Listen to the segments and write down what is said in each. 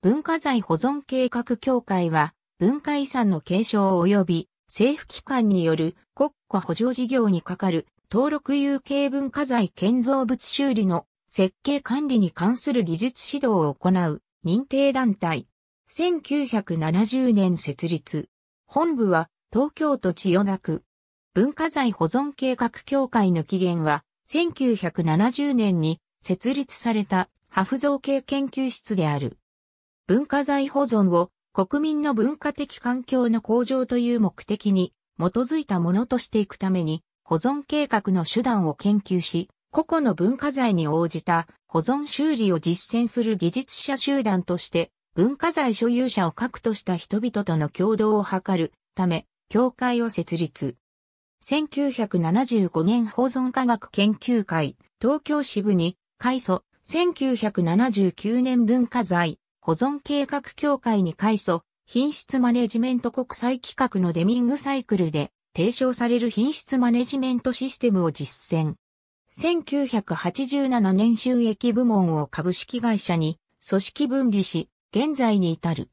文化財保存計画協会は、文化遺産の継承及び政府機関による国家補助事業に係る登録有形文化財建造物修理の設計管理に関する技術指導を行う認定団体。1970年設立。本部は東京都千代田区。文化財保存計画協会の起源は1970年に設立されたハフ造形研究室である。文化財保存を国民の文化的環境の向上という目的に基づいたものとしていくために保存計画の手段を研究し、個々の文化財に応じた保存修理を実践する技術者集団として文化財所有者を核とした人々との共同を図るため、協会を設立。1975年保存科学研究会、東京支部に、開祖、1979年文化財、保存計画協会に改祖、品質マネジメント国際規格のデミングサイクルで提唱される品質マネジメントシステムを実践。1987年収益部門を株式会社に組織分離し、現在に至る。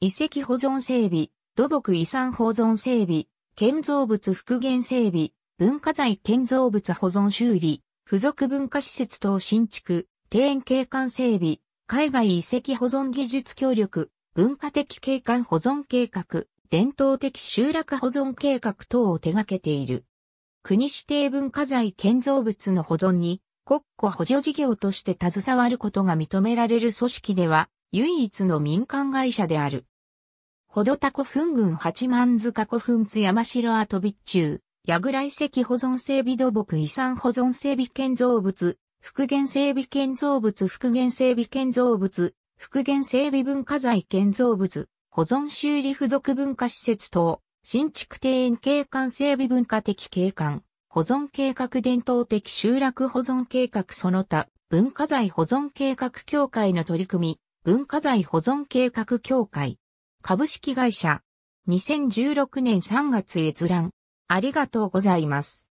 遺跡保存整備、土木遺産保存整備、建造物復元整備、文化財建造物保存修理、付属文化施設等新築、庭園景観整備、海外遺跡保存技術協力、文化的景観保存計画、伝統的集落保存計画等を手掛けている。国指定文化財建造物の保存に国庫補助事業として携わることが認められる組織では唯一の民間会社である。ほどた古墳群八幡塚古墳津山城跡備中、矢倉遺跡保存整備土木遺産保存整備建造物復元整備建造物復元整備建造物、復元整備文化財建造物、保存修理付属文化施設等、新築庭園景観整備文化的景観、保存計画伝統的集落保存計画その他、文化財保存計画協会の取り組み、文化財保存計画協会、株式会社、2016年3月閲覧、ありがとうございます。